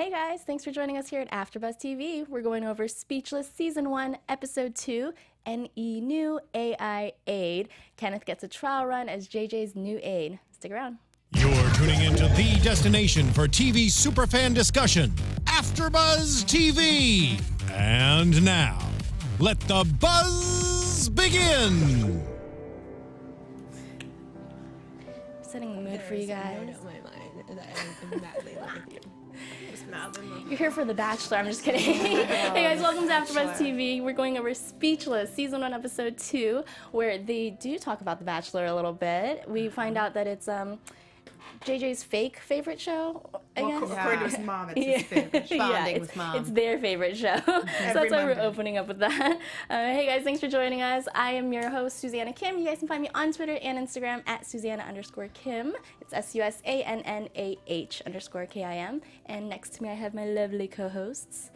Hey guys, thanks for joining us here at AfterBuzz TV. We're going over Speechless Season 1, Episode 2, NE New AI Aid. Kenneth gets a trial run as JJ's new aide. Stick around. You're tuning into the destination for TV superfan discussion, AfterBuzz TV. And now, let the buzz begin. Setting the mood there for you guys. No doubt in my mind that I am madly in love with you. You're here for The Bachelor. I'm just kidding. hey guys, welcome to AfterBuzz TV. We're going over Speechless, season one, episode two, where they do talk about The Bachelor a little bit. We find out that it's um JJ's fake favorite show. I well, guess. According yeah. to his mom, it's his favorite Bonding yeah, mom. it's, their favorite show. so that's why we're opening up with that. Uh, hey guys, thanks for joining us. I am your host, Susanna Kim. You guys can find me on Twitter and Instagram at Susanna underscore Kim. It's S U S A N N A H underscore K I M. And next to me, I have my lovely co hosts.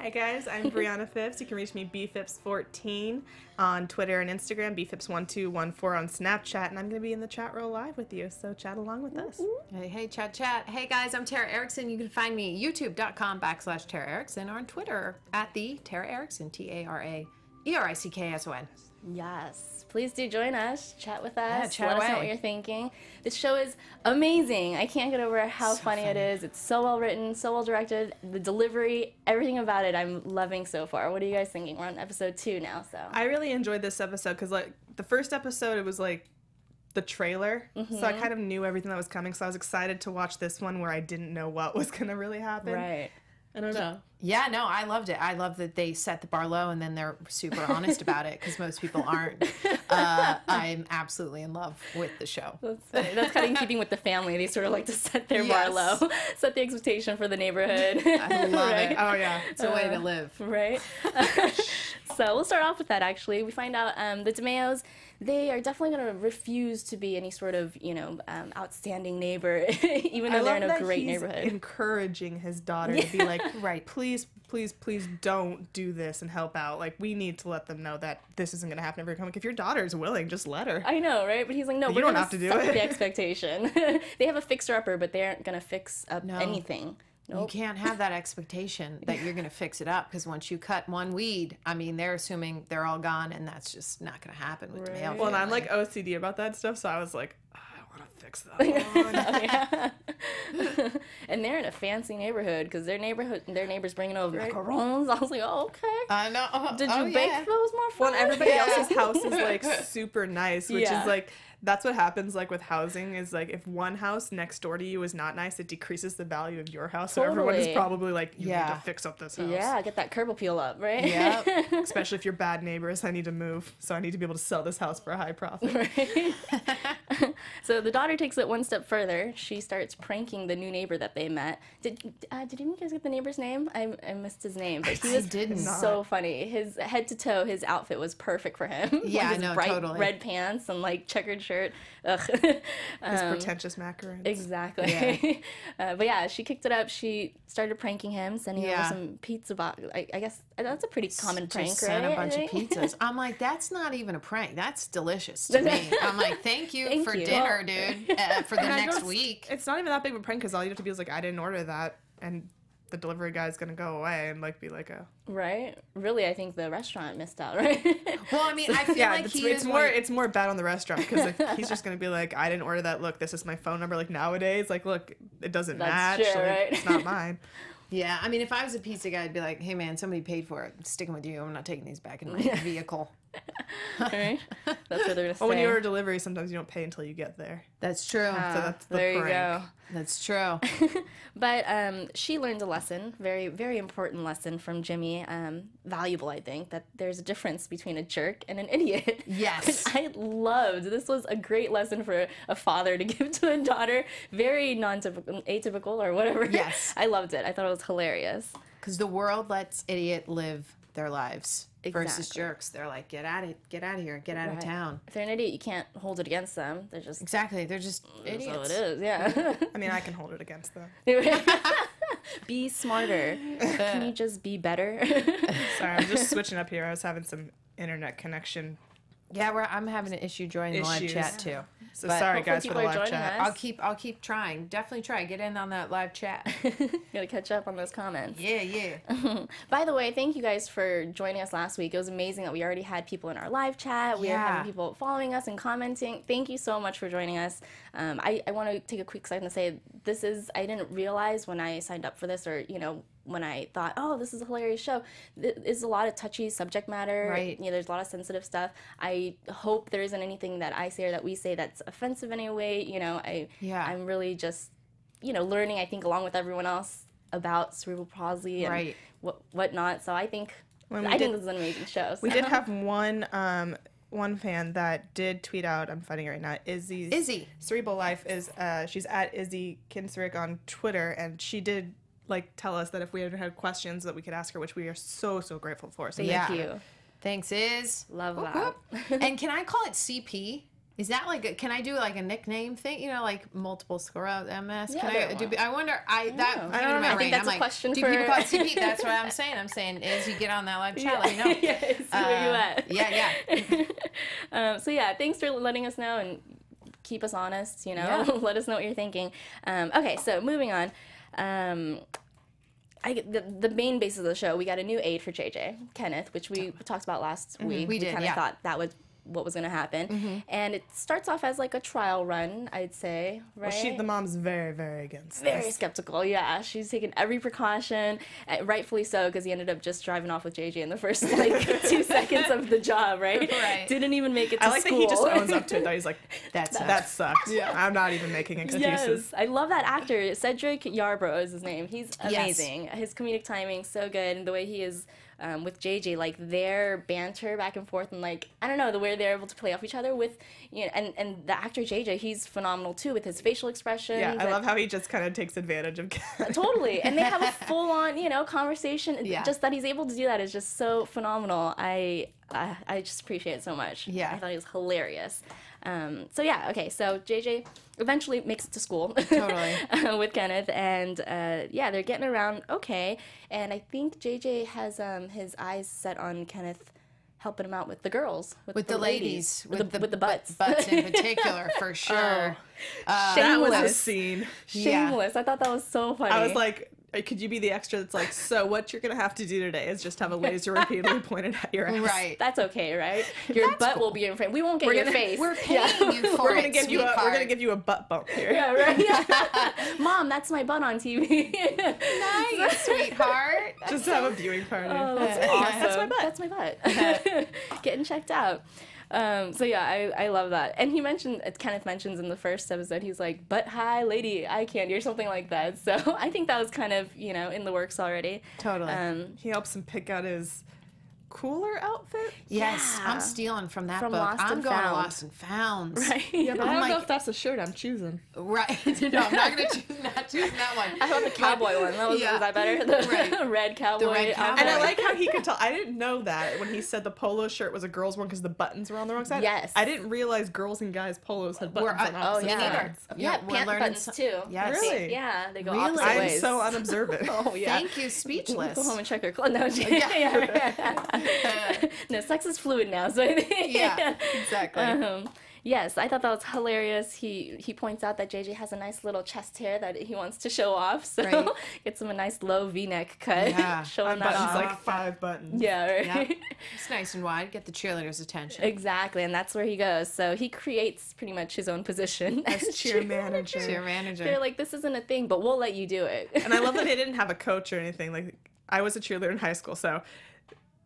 Hi guys, I'm Brianna Phipps. You can reach me bphipps14 on Twitter and Instagram, bphipps1214 on Snapchat, and I'm going to be in the chat roll live with you, so chat along with us. Hey, hey, chat, chat. Hey guys, I'm Tara Erickson. You can find me youtube.com backslash Tara Erickson or on Twitter at the Tara Erickson, T A R A E R I C K S O N. Yes please do join us, chat with us, yeah, let away. us know what you're thinking. This show is amazing. I can't get over how so funny, funny it is. It's so well written, so well directed, the delivery, everything about it. I'm loving so far. What are you guys thinking? We're on episode two now, so I really enjoyed this episode because like the first episode, it was like the trailer. Mm-hmm. So I mm-hmm. kind of knew everything that was coming. So I was excited to watch this one where I didn't know what was going to really happen. Right. I don't know. Yeah, no, I loved it. I love that they set the bar low and then they're super honest about it because most people aren't. Uh, I'm absolutely in love with the show. That's, That's, kind of in keeping with the family. They sort of like to set their yes. bar low, set the expectation for the neighborhood. I love right? it. Oh, yeah. It's a way to uh, live. Right? So we'll start off with that. Actually, we find out um, the DeMeos they are definitely going to refuse to be any sort of you know um, outstanding neighbor, even though I they're in a great neighborhood. Encouraging his daughter to be like, right, please, please, please don't do this and help out. Like we need to let them know that this isn't going to happen every Like, If your daughter is willing, just let her. I know, right? But he's like, no, you don't have to do it. The expectation. they have a fixer upper, but they aren't going to fix up no. anything. Nope. You can't have that expectation that you're going to fix it up because once you cut one weed, I mean, they're assuming they're all gone, and that's just not going to happen with right. the male. Well, family. and I'm like OCD about that stuff, so I was like, oh, I want to fix that. One. oh, yeah. and they're in a fancy neighborhood because their neighborhood, their neighbors bringing over right. macarons. I was like, oh okay. I know. Oh, Did you oh, bake those, my friend? Well, everybody yeah. else's house is like super nice, which yeah. is like that's what happens like with housing is like if one house next door to you is not nice, it decreases the value of your house. Totally. So everyone is probably like, you yeah. need to fix up this house. Yeah, get that curb appeal up, right? Yeah. Especially if you're bad neighbors, I need to move, so I need to be able to sell this house for a high profit. Right? So the daughter takes it one step further. She starts pranking the new neighbor that they met. Did uh, did you guys get the neighbor's name? I, I missed his name, but he was did so funny. His head to toe, his outfit was perfect for him. Yeah, like no, bright totally. red pants and like checkered shirt. Ugh. um, his pretentious macarons. Exactly. Yeah. uh, but yeah, she kicked it up. She started pranking him, sending yeah. some pizza box. I, I guess that's a pretty common just prank, sent right? a bunch of pizzas. I'm like, that's not even a prank. That's delicious to me. I'm like, thank you thank for you. dinner, well, dude, uh, for the next week. It's not even that big of a prank because all you have to be is like, I didn't order that, and the delivery guy is gonna go away and like be like a right. Really, I think the restaurant missed out, right? well, I mean, I feel yeah, like it's, it's more like... it's more bad on the restaurant because like, he's just gonna be like, I didn't order that. Look, this is my phone number. Like nowadays, like look, it doesn't That's match. True, like, right? It's not mine. Yeah, I mean, if I was a pizza guy, I'd be like, "Hey, man, somebody paid for it. I'm sticking with you. I'm not taking these back in my vehicle." That's where they're gonna Well, when you order delivery, sometimes you don't pay until you get there. That's true. so ah, that's the there prank. you go. That's true. but um, she learned a lesson, very very important lesson from Jimmy. Um, valuable, I think, that there's a difference between a jerk and an idiot. Yes, I loved. This was a great lesson for a father to give to a daughter. Very non atypical or whatever. Yes, I loved it. I thought it was hilarious. Because the world lets idiot live their lives exactly. versus jerks. They're like, get out of get out of here, get out right. of town. If they're an idiot, you can't hold it against them. They're just exactly. They're just idiots. it is. Yeah. I mean, I can hold it against them. be smarter. can you just be better? Sorry, I'm just switching up here. I was having some internet connection yeah, we're, I'm having an issue joining the live chat too. So But sorry guys for the live chat. us. I'll keep I'll keep trying. Definitely try. Get in on that live chat. Gotta catch up on those comments. Yeah, yeah. By the way, thank you guys for joining us last week. It was amazing that we already had people in our live chat. We are having people following us and commenting. Thank you so much for joining us. Um, I, I want to take a quick second to say this is, I didn't realize when I signed up for this or, you know, when I thought, oh, this is a hilarious show. There's a lot of touchy subject matter. Right. You know, there's a lot of sensitive stuff. I hope there isn't anything that I say or that we say that's offensive in any way. You know, I yeah. I'm really just, you know, learning. I think along with everyone else about cerebral palsy and right. what whatnot. So I think I did, think this is an amazing show. So. We did have one. Um, one fan that did tweet out, I'm finding right now, Izzy's Izzy. Cerebral Life is uh she's at Izzy Kinsrick on Twitter and she did like tell us that if we ever had questions that we could ask her, which we are so so grateful for. So thank, thank you. Thanks, Iz, Love whoop, that. and can I call it CP? Is that like a, can I do like a nickname thing? You know, like multiple sclerosis, MS. Yeah, can I do? I wonder. I that I, don't know. I think that's I'm a like, question do for. Do people call it CP? That's what I'm saying. I'm saying is you get on that live chat, let me uh, know. yeah, uh, yeah, yeah. um, so yeah, thanks for letting us know and keep us honest. You know, yeah. let us know what you're thinking. Um, okay, so moving on. Um, I, the, the main basis of the show, we got a new aid for JJ, Kenneth, which we oh. talked about last mm-hmm. week. We, we kind of yeah. thought that would what was going to happen. Mm-hmm. And it starts off as like a trial run, I'd say, right? Well, she, the mom's very, very against Very this. skeptical, yeah. She's taken every precaution, eh, rightfully so, because he ended up just driving off with JJ in the first like two seconds of the job, right? right? Didn't even make it to I like school. that he just owns up to it, though. He's like, that sucks. That sucks. Yeah. I'm not even making excuses. Yes, I love that actor. Cedric Yarbrough is his name. He's amazing. Yes. His comedic timing, so good, and the way he is um, with JJ, like their banter back and forth, and like I don't know the way they're able to play off each other with you know, and and the actor JJ, he's phenomenal too with his facial expression. Yeah, I and, love how he just kind of takes advantage of totally, and they have a full on you know conversation. Yeah. just that he's able to do that is just so phenomenal. I I, I just appreciate it so much. Yeah, I thought he was hilarious. Um, so yeah, okay. So JJ eventually makes it to school totally. Oh, uh, with Kenneth, and uh, yeah, they're getting around okay. And I think JJ has um, his eyes set on Kenneth helping him out with the girls, with, with the, the, ladies, with, with the, the, with the butts, butts in particular for oh. sure. oh, uh, shameless that was a scene. Shameless. Yeah. I thought that was so funny. I was like, uh, could you be the extra that's like, so what you're gonna have to do today is just have a laser repeatedly pointed at your ass. Right. That's okay, right? Your That's butt cool. will be in frame. We won't get we're your gonna, face. We're paying yeah. you for we're gonna it, give sweetheart. you a, We're gonna give you a butt bump here. Yeah, right. Yeah. Mom, that's my butt on TV. nice, sweetheart. That's just so... have a viewing party. Oh, that's, Awesome. that's my butt. That's my butt. Getting checked out. Um, so yeah, I, I love that. And he mentioned uh, Kenneth mentions in the first episode, he's like, "But hi, lady, I can't," or something like that. So I think that was kind of you know in the works already. Totally. Um, he helps him pick out his cooler outfit? Yes, yeah. I'm stealing from that from book. Lost I'm going found. Lost and Found. Right. Yeah, but I'm I do not like, know if that's a shirt I'm choosing. Right. no, I'm not going to choose not choosing that one. I want the cowboy one. That was, yeah. was that better? The right. red cowboy. The red cowboy. And I like how he could tell. I didn't know that when he said the polo shirt was a girl's one because the buttons were on the wrong side. Yes. I didn't realize girls and guys polos had buttons we're, on oh, opposite oh, yeah. sides. Yeah, yeah pant buttons so- too. Yes. Really? Yeah, they go really? opposite I'm ways. I'm so unobservant. oh yeah. Thank you. Speechless. Go home and check your clothes. No, yeah no, sex is fluid now, so I think. yeah, exactly. Um, yes, I thought that was hilarious. He he points out that JJ has a nice little chest hair that he wants to show off, so right. gets him a nice low V-neck cut. Yeah, showing that off. like five buttons. Yeah, right. Yeah. It's nice and wide. Get the cheerleaders' attention. Exactly, and that's where he goes. So he creates pretty much his own position as, as cheer, cheer manager. Cheer manager. They're like, this isn't a thing, but we'll let you do it. and I love that they didn't have a coach or anything. Like I was a cheerleader in high school, so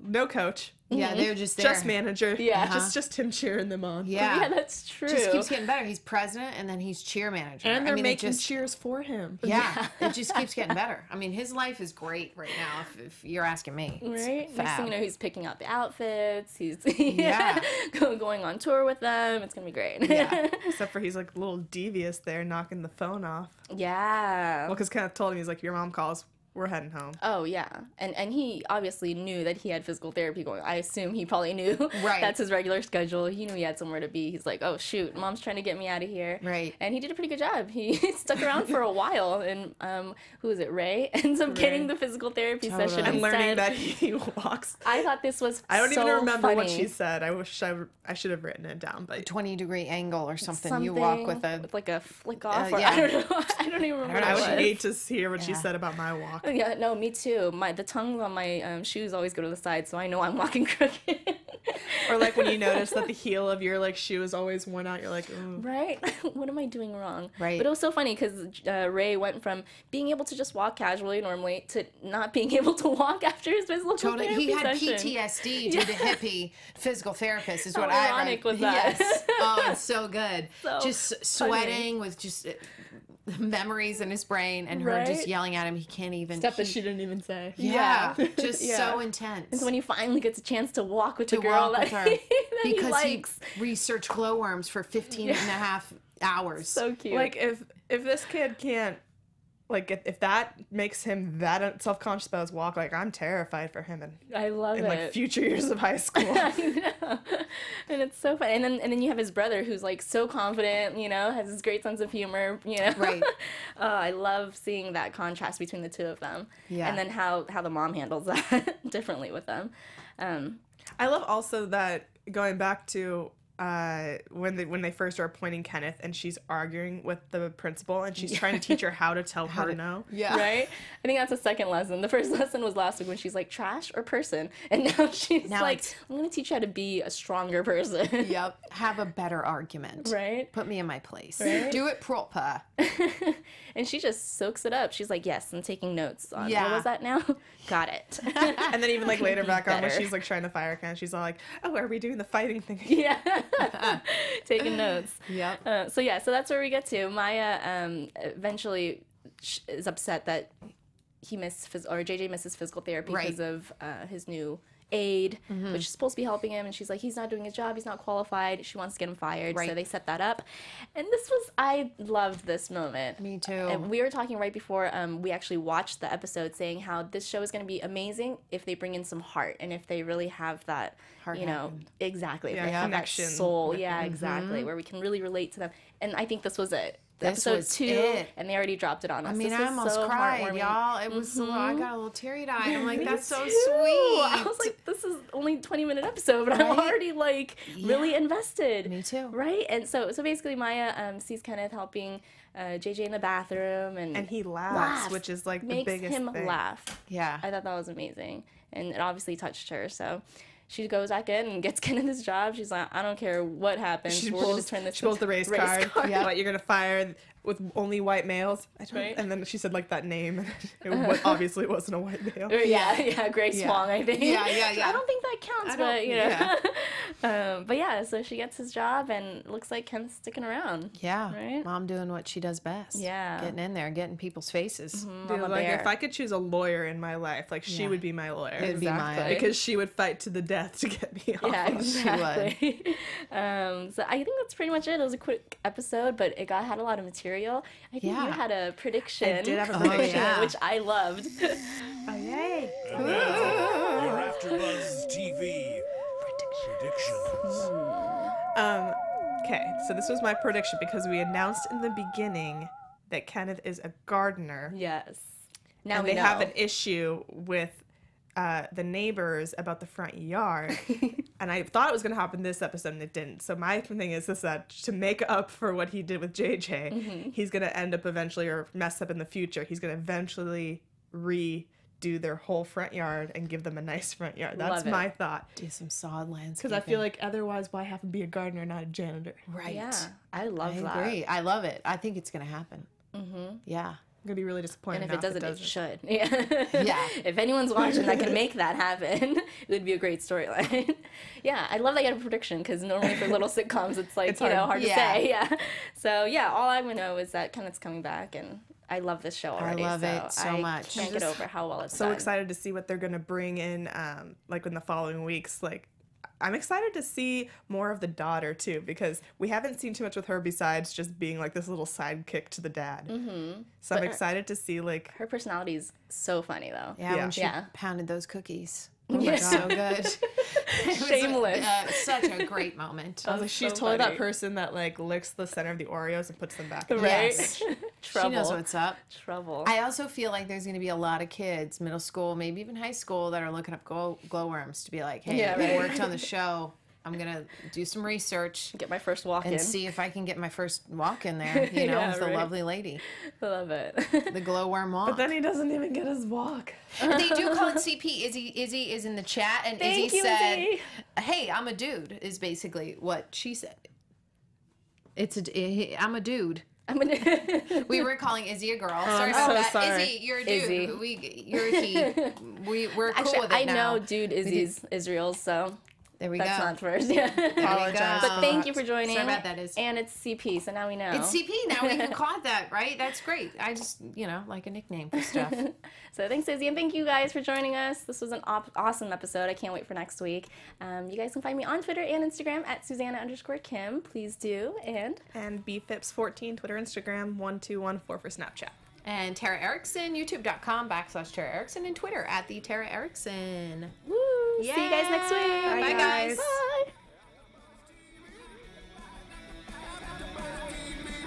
no coach. Yeah, mm-hmm. they were just there. Just manager. Yeah. Uh-huh. Just just him cheering them on. Yeah. yeah, that's true. Just keeps getting better. He's president and then he's cheer manager. And they're I mean, making just, cheers for him. Yeah. it just keeps getting better. I mean, his life is great right now if, if you're asking me. It's right? Fab. Next thing you know, he's picking out the outfits. He's yeah. going on tour with them. It's going to be great. yeah. Except for he's like a little devious there knocking the phone off. Yeah. Well, cuz kind of told him he's like your mom calls we're heading home. Oh yeah, and and he obviously knew that he had physical therapy going. I assume he probably knew. Right. That's his regular schedule. He knew he had somewhere to be. He's like, oh shoot, mom's trying to get me out of here. Right. And he did a pretty good job. He stuck around for a while, and um, who is it? Ray ends up Ray. getting the physical therapy totally. session. I'm instead. learning that he walks. I thought this was. I don't so even remember funny. what she said. I wish I, I should have written it down. But twenty degree angle or something. something you walk with a with like a flick uh, off. Uh, yeah. I don't know. I don't even remember. I, don't know. I would hate to hear what yeah. she said about my walk. Yeah, no, me too. My the tongues on my um, shoes always go to the side, so I know I'm walking crooked. or like when you notice that the heel of your like shoe is always worn out, you're like, Ooh. right? what am I doing wrong? Right. But it was so funny because uh, Ray went from being able to just walk casually normally to not being able to walk after his physical totally. therapy He had session. PTSD due yeah. to hippie physical therapist is How what ironic I was that? Yes. Oh, it's so good. So just sweating funny. with just uh, memories in his brain and right? her just yelling at him. He can't even stuff he, that she didn't even say. Yeah, yeah. just yeah. so intense. And so when he finally gets a chance to walk with to the girl, that, with her, that because he, he, researched glowworms for 15 yeah. and a half hours. So cute. Like if if this kid can't like if, if that makes him that self conscious about his walk, like I'm terrified for him and I love in, it. Like future years of high school. I know, and it's so fun. And then and then you have his brother who's like so confident, you know, has this great sense of humor, you know. Right. oh, I love seeing that contrast between the two of them. Yeah. And then how how the mom handles that differently with them. Um, I love also that going back to uh, when they when they first are appointing Kenneth, and she's arguing with the principal, and she's yeah. trying to teach her how to tell how her to, no. Yeah, right. I think that's the second lesson. The first lesson was last week when she's like trash or person, and now she's now like, I'm gonna teach you how to be a stronger person. Yep, have a better argument. Right. Put me in my place. Right? Do it proper. and she just soaks it up. She's like, Yes, I'm taking notes on yeah. what was that now? Got it. and then even like later back on when she's like trying to fire Kenneth, she's all like, Oh, are we doing the fighting thing? Again? Yeah. taking notes. Yeah. Uh, so yeah, so that's where we get to. Maya um, eventually is upset that he missed phys- or JJ misses physical therapy right. because of uh, his new aide, mm-hmm. which is supposed to be helping him. And she's like, he's not doing his job. He's not qualified. She wants to get him fired. Right. So they set that up. And this was, I loved this moment. Me too. And we were talking right before um, we actually watched the episode saying how this show is going to be amazing if they bring in some heart and if they really have that, heart you know, exactly. Yeah, yeah. That soul. Yeah, mm-hmm. exactly. Where we can really relate to them. And I think this was it. This episode two, it. and they already dropped it on us. I mean, this I almost so cried, y'all. It was mm-hmm. so I mm-hmm. got a little teary eyed. I'm like, that's so sweet. I was like, this is only 20 minute episode, but right? I'm already like yeah. really invested. Me too. Right, and so so basically, Maya um, sees Kenneth helping uh, JJ in the bathroom, and and he laughs, laughs which is like makes the biggest him thing. laugh. Yeah, I thought that was amazing, and it obviously touched her. So she goes back in and gets Ken in this job. She's like, I don't care what happens. She We're pulls, gonna turn this. She pulls the race, race card. card. Yeah, you're gonna fire with only white males. Right. And then she said like that name. It obviously wasn't a white male. yeah, yeah, Grace yeah. Wong, I think. Yeah, yeah, yeah. I don't think that counts, but you know. Yeah. um, but yeah, so she gets his job, and looks like Ken's sticking around. Yeah, right. Mom doing what she does best. Yeah, getting in there, getting people's faces. Mm-hmm. Dude, like if I could choose a lawyer in my life, like she yeah. would be my lawyer. It'd exactly. be because she would fight to the death to get me off. Yeah, exactly. um, so I think that's pretty much it. It was a quick episode, but it got had a lot of material material. I think yeah. you had a prediction, I did have a prediction, oh, yeah. which I loved. Oh yay! And that's Ooh. TV predictions. Hmm. Um. Okay, so this was my prediction because we announced in the beginning that Kenneth is a gardener. Yes. Now and we they know. have an issue with uh, the neighbors about the front yard. and I thought it was going to happen this episode, and it didn't. So my thing is this: that to make up for what he did with JJ, mm-hmm. he's going to end up eventually, or mess up in the future. He's going to eventually redo their whole front yard and give them a nice front yard. That's my thought. Do some sod landscaping. Because I feel like otherwise, why have to be a gardener, not a janitor? Right. Yeah, I love I that. Agree. I love it. I think it's going to happen. Mm-hmm. Yeah. I'm gonna be really disappointed. And if it doesn't, it doesn't, it, should. Yeah. Yeah. if anyone's watching that can make that happen, it would be a great storyline. yeah, I love that you had a prediction because normally for little sitcoms, it's like it's you hard. know hard yeah. to say. Yeah. So yeah, all I know is that Kenneth's coming back, and I love this show already. I love so it so I much. Can't I'm get over how well it's so done. excited to see what they're gonna bring in, um, like in the following weeks, like I'm excited to see more of the daughter too because we haven't seen too much with her besides just being like this little sidekick to the dad. Mm-hmm. So but I'm excited her, to see like her personality is so funny though. Yeah, yeah. when she yeah. pounded those cookies. Oh yeah. so good. Shameless. A, uh, such a great moment. I was like, she's so totally funny. that person that like licks the center of the Oreos and puts them back. Right. Yes. Trouble. She knows what's up. Trouble. I also feel like there's going to be a lot of kids, middle school, maybe even high school, that are looking up glow- glowworms to be like, hey, yeah, right. I worked on the show. I'm gonna do some research. Get my first walk and in. see if I can get my first walk in there. You know, yeah, with the right? lovely lady. I Love it. the glowworm walk. But then he doesn't even get his walk. they do call it CP. Izzy Izzy is in the chat, and Thank Izzy you, said, Izzy. "Hey, I'm a dude." Is basically what she said. It's a eh, I'm a dude. I'm a we were calling Izzy a girl. Oh, sorry about so that. Sorry. Izzy, you're a dude. Izzy. We, you're a he. We, we're cool Actually, with it I now. know dude Izzy's Israel, so there we That's go. That's not first. Yeah. Apologize. But thank you for joining. Sorry bad that. Is and it's CP, so now we know. It's CP. Now we can call it that, right? That's great. I just you know like a nickname for stuff. so thanks, Susie, and thank you guys for joining us. This was an op- awesome episode. I can't wait for next week. Um, you guys can find me on Twitter and Instagram at Susanna underscore Kim. Please do and and bfips14 Twitter, Instagram, one two one four for Snapchat. And Tara Erickson, youtube.com backslash Tara Erickson, and Twitter at the Tara Erickson. Woo! Yay. See you guys next week. Bye, Bye guys. guys. Bye.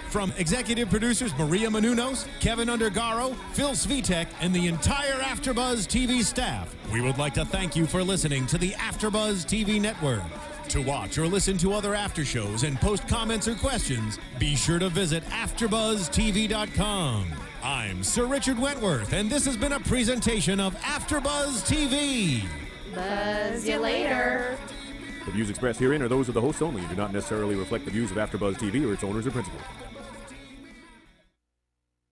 From executive producers Maria Manunos, Kevin Undergaro, Phil Svitek, and the entire AfterBuzz TV staff, we would like to thank you for listening to the AfterBuzz TV network. To watch or listen to other after shows and post comments or questions, be sure to visit AfterBuzzTV.com. I'm Sir Richard Wentworth, and this has been a presentation of AfterBuzz TV. Buzz you later. The views expressed herein are those of the hosts only and do not necessarily reflect the views of AfterBuzz TV or its owners or principals.